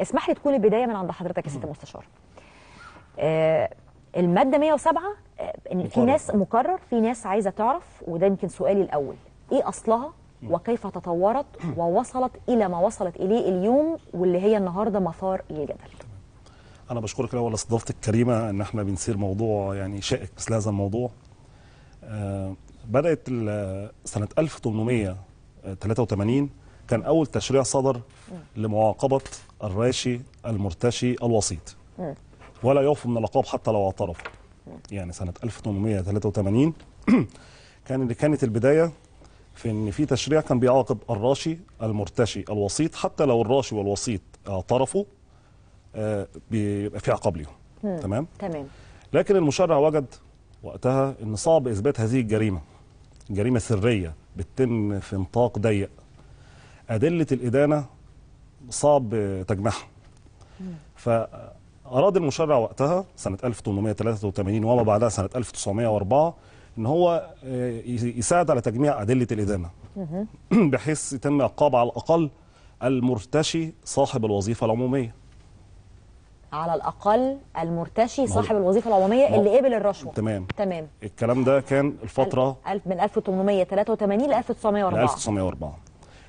اسمح لي تكون البدايه من عند حضرتك يا ست المستشار آه الماده 107 آه، ان في ناس مقرر في ناس عايزه تعرف وده يمكن سؤالي الاول ايه اصلها وكيف تطورت ووصلت الى ما وصلت اليه اليوم واللي هي النهارده مثار للجدل انا بشكرك الاول استضافتك الكريمه ان احنا بنصير موضوع يعني شائك مثل هذا الموضوع آه بدات سنه 1883 كان أول تشريع صدر لمعاقبة الراشي المرتشي الوسيط ولا يوفى من اللقاب حتى لو اعترف يعني سنة 1883 كان اللي كانت البداية في ان في تشريع كان بيعاقب الراشي المرتشي الوسيط حتى لو الراشي والوسيط اعترفوا آه، بيبقى في عقاب ليهم تمام تمام لكن المشرع وجد وقتها ان صعب اثبات هذه الجريمه جريمه سريه بتتم في نطاق ضيق أدلة الإدانة صعب تجمعها فأراد المشرع وقتها سنة 1883 وما بعدها سنة 1904 ان هو آه، يساعد على تجميع ادله الادانه بحيث يتم عقاب على الاقل المرتشي صاحب الوظيفه العموميه على الاقل المرتشي صاحب الوظيفه العموميه اللي قبل الرشوه تمام تمام الكلام ده كان الفتره من 1883 ل 1904 1904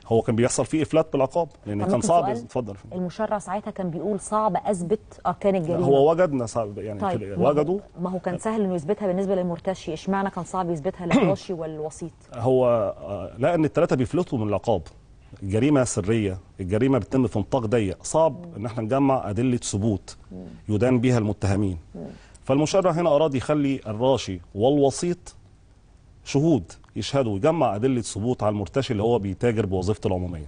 هو كان بيحصل فيه افلات بالعقاب لان كان صعب اتفضل المشرع ساعتها كان بيقول صعب اثبت اركان الجريمه هو وجدنا صعب يعني طيب وجدوا ما هو كان سهل انه يثبتها بالنسبه للمرتشي اشمعنى كان صعب يثبتها للراشي والوسيط هو آه، لا ان الثلاثه بيفلتوا من العقاب الجريمه سريه الجريمه بتتم في نطاق ضيق صعب مم. ان احنا نجمع ادله ثبوت يدان بها المتهمين مم. فالمشرع هنا اراد يخلي الراشي والوسيط شهود يشهدوا ويجمع ادله ثبوت على المرتشي اللي هو بيتاجر بوظيفته العموميه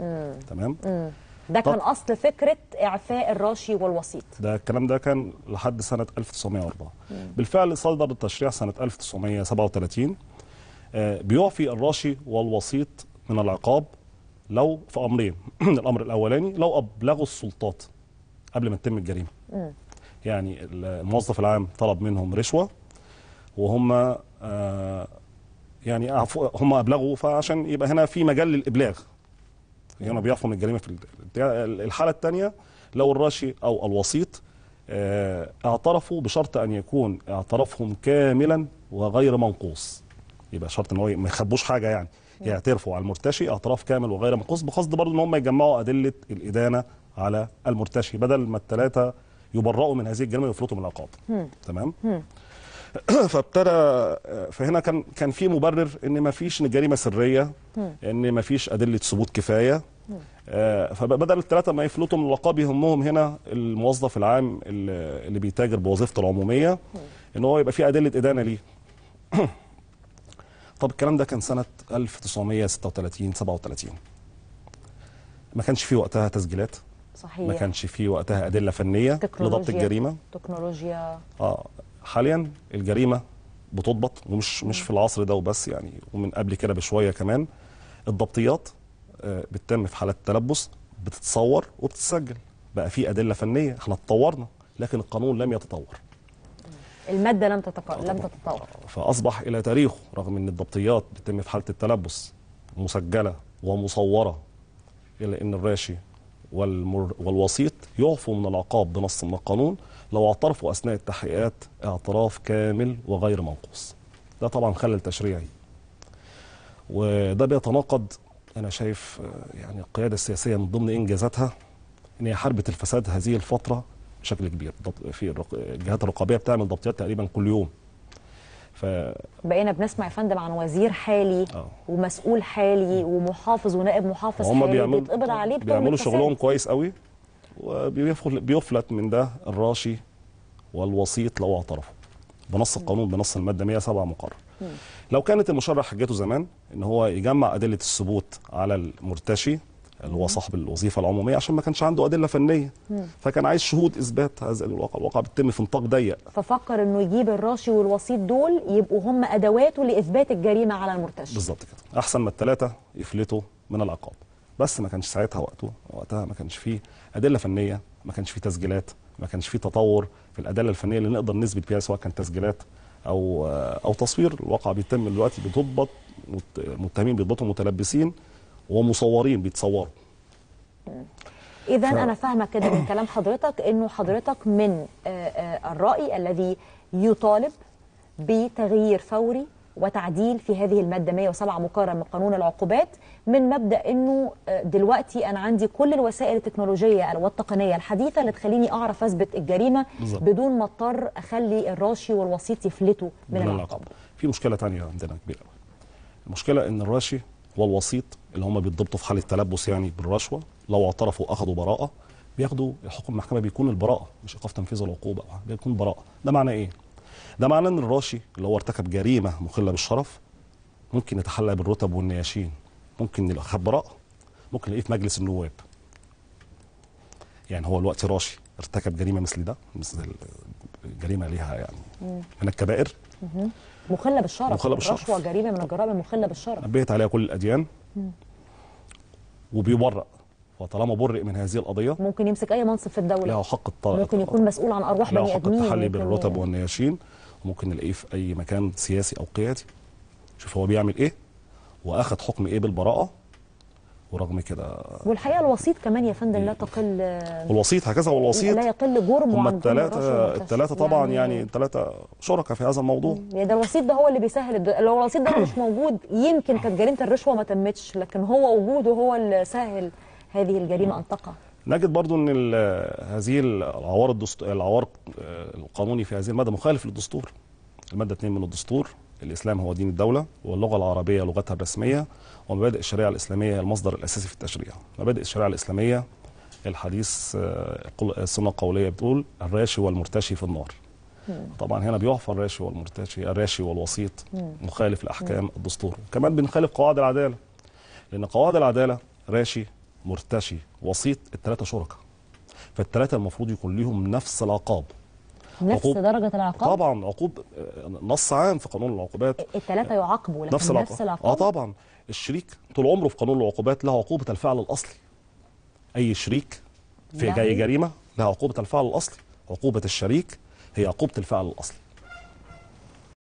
مم. تمام مم. ده كان اصل فكره اعفاء الراشي والوسيط ده الكلام ده كان لحد سنه 1904 مم. بالفعل صدر التشريع سنه 1937 آه بيعفي الراشي والوسيط من العقاب لو في امرين الامر الاولاني لو ابلغوا السلطات قبل ما تتم الجريمه مم. يعني الموظف العام طلب منهم رشوه وهم آه، يعني هم ابلغوا فعشان يبقى هنا في مجال للابلاغ هنا بيعفوا من الجريمه في الحاله الثانيه لو الراشي او الوسيط آه، اعترفوا بشرط ان يكون اعترافهم كاملا وغير منقوص يبقى شرط ان هو ما يخبوش حاجه يعني يعترفوا على المرتشي اعتراف كامل وغير منقوص بقصد برضه ان هم يجمعوا ادله الادانه على المرتشي بدل ما الثلاثه يبرأوا من هذه الجريمه ويفرطوا من العقاب تمام فابتدى فهنا كان كان في مبرر ان ما فيش جريمه سريه ان ما فيش ادله ثبوت كفايه آه، فبدل الثلاثه ما يفلتوا من العقاب يهمهم هنا الموظف العام اللي بيتاجر بوظيفته العموميه ان هو يبقى في ادله ادانه ليه طب الكلام ده كان سنه 1936 37 ما كانش في وقتها تسجيلات صحيح ما كانش في وقتها ادله فنيه لضبط الجريمه تكنولوجيا اه حاليا الجريمه بتضبط ومش مش في العصر ده وبس يعني ومن قبل كده بشويه كمان الضبطيات آه، بتتم في حالات التلبس بتتصور وبتتسجل بقى في ادله فنيه احنا اتطورنا لكن القانون لم يتطور الماده لم تتطور لم تتطور فاصبح الى تاريخه رغم ان الضبطيات بتتم في حاله التلبس مسجله ومصوره الا ان الراشي والمر... والوسيط يعفوا من العقاب بنص من القانون لو اعترفوا اثناء التحقيقات اعتراف كامل وغير منقوص. ده طبعا خلل تشريعي. وده بيتناقض انا شايف آه، يعني القياده السياسيه من ضمن انجازاتها ان هي حاربت الفساد هذه الفتره بشكل كبير في الجهات الرقابيه بتعمل ضبطيات تقريبا كل يوم ف بقينا بنسمع يا فندم عن وزير حالي أوه. ومسؤول حالي ومحافظ ونائب محافظ حالي بيعمل... بيتقبل عليه بيعملوا شغلهم كويس قوي وبيفلت من ده الراشي والوسيط لو اعترفوا بنص القانون بنص الماده 107 مقرر لو كانت المشرع حجته زمان ان هو يجمع ادله الثبوت على المرتشي اللي هو صاحب الوظيفه العموميه عشان ما كانش عنده ادله فنيه فكان عايز شهود اثبات هذا الواقع الواقع بتتم في نطاق ضيق ففكر انه يجيب الراشي والوسيط دول يبقوا هم ادواته لاثبات الجريمه على المرتشي بالظبط كده احسن ما الثلاثه يفلتوا من العقاب بس ما كانش ساعتها وقته وقتها ما كانش فيه ادله فنيه ما كانش فيه تسجيلات ما كانش فيه تطور في الادله الفنيه اللي نقدر نثبت بيها سواء كان تسجيلات او او تصوير الواقع بيتم دلوقتي بيضبط المتهمين بيضبطوا متلبسين ومصورين بيتصوروا إذا ف... أنا فاهمة كده من كلام حضرتك إنه حضرتك من آه، آه، الرأي الذي يطالب بتغيير فوري وتعديل في هذه المادة 107 مقارنة من قانون العقوبات من مبدأ أنه آه، دلوقتي أنا عندي كل الوسائل التكنولوجية والتقنية الحديثة اللي تخليني أعرف أثبت الجريمة بالزبط. بدون ما اضطر أخلي الراشي والوسيط يفلتوا من العقاب في مشكلة ثانيه عندنا كبيرة المشكلة أن الراشي والوسيط اللي هم بيتضبطوا في حاله تلبس يعني بالرشوه لو اعترفوا اخذوا براءه بياخدوا الحكم المحكمه بيكون البراءه مش ايقاف تنفيذ العقوبه بيكون براءه ده معناه ايه؟ ده معناه ان الراشي اللي هو ارتكب جريمه مخله بالشرف ممكن يتحلى بالرتب والنياشين ممكن خد براءه ممكن يلاقيه في مجلس النواب يعني هو دلوقتي راشي ارتكب جريمه مثل ده مثل جريمه ليها يعني من الكبائر مخله بالشرف مخله بالشرف رشوه جريمه من الجرائم المخله بالشرف نبهت عليها كل الاديان وبيبرأ وطالما برئ من هذه القضيه ممكن يمسك اي منصب في الدوله له حق الطلاق ممكن يكون مسؤول عن ارواح بني ادمين له حق التحلي يعني بالرتب والنياشين وممكن نلاقيه في اي مكان سياسي او قيادي شوف هو بيعمل ايه وأخذ حكم ايه بالبراءه ورغم كده والحقيقه الوسيط كمان يا فندم لا تقل الوسيط هكذا والوسيط لا يقل جرمه هم الثلاثه الثلاثه طبعا يعني, يعني الثلاثه شركاء في هذا الموضوع يعني ده الوسيط ده هو اللي بيسهل لو الوسيط ده مش موجود يمكن كانت جريمه الرشوه ما تمتش لكن هو وجوده هو اللي سهل هذه الجريمه ان تقع نجد برضو ان هذه العوار الدستور العوار القانوني في هذه الماده مخالف للدستور الماده 2 من الدستور الإسلام هو دين الدولة واللغة العربية لغتها الرسمية ومبادئ الشريعة الإسلامية هي المصدر الأساسي في التشريع مبادئ الشريعة الإسلامية الحديث آه، آه، السنة القولية بتقول الراشي والمرتشي في النار طبعا هنا بيعفى الراشي والمرتشي الراشي والوسيط مخالف لأحكام الدستور كمان بنخالف قواعد العدالة لأن قواعد العدالة راشي مرتشي وسيط الثلاثة شركاء فالثلاثة المفروض يكون ليهم نفس العقاب نفس عقوب درجه العقاب طبعا عقوب آه، نص عام في قانون العقوبات الثلاثه آه، يعاقبوا لكن نفس العقاب, نفس العقاب. اه طبعا الشريك طول عمره في قانون العقوبات له عقوبه الفعل الاصلي اي شريك في جاي يعني؟ جريمه لها عقوبه الفعل الاصلي عقوبه الشريك هي عقوبه الفعل الاصلي